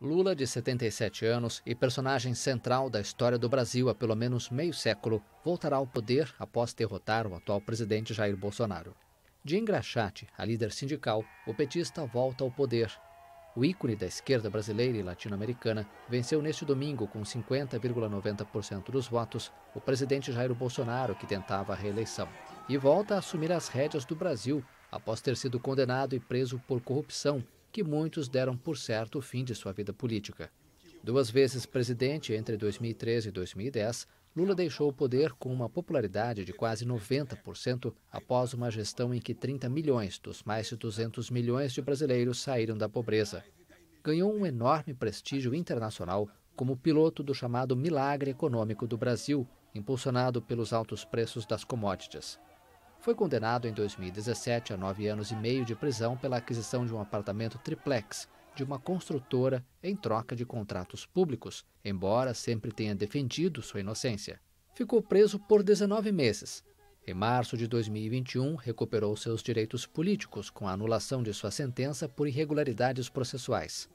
Lula, de 77 anos e personagem central da história do Brasil há pelo menos meio século, voltará ao poder após derrotar o atual presidente Jair Bolsonaro. De engraxate a líder sindical, o petista volta ao poder. O ícone da esquerda brasileira e latino-americana venceu neste domingo, com 50,90% dos votos, o presidente Jair Bolsonaro, que tentava a reeleição, e volta a assumir as rédeas do Brasil após ter sido condenado e preso por corrupção que muitos deram por certo o fim de sua vida política. Duas vezes presidente entre 2013 e 2010, Lula deixou o poder com uma popularidade de quase 90% após uma gestão em que 30 milhões dos mais de 200 milhões de brasileiros saíram da pobreza. Ganhou um enorme prestígio internacional como piloto do chamado milagre econômico do Brasil, impulsionado pelos altos preços das commodities foi condenado em 2017 a nove anos e meio de prisão pela aquisição de um apartamento triplex de uma construtora em troca de contratos públicos, embora sempre tenha defendido sua inocência. Ficou preso por 19 meses. Em março de 2021, recuperou seus direitos políticos com a anulação de sua sentença por irregularidades processuais.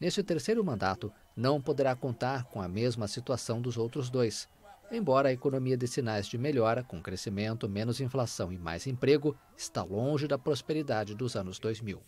Neste terceiro mandato, não poderá contar com a mesma situação dos outros dois, Embora a economia dê sinais de melhora, com crescimento, menos inflação e mais emprego, está longe da prosperidade dos anos 2000.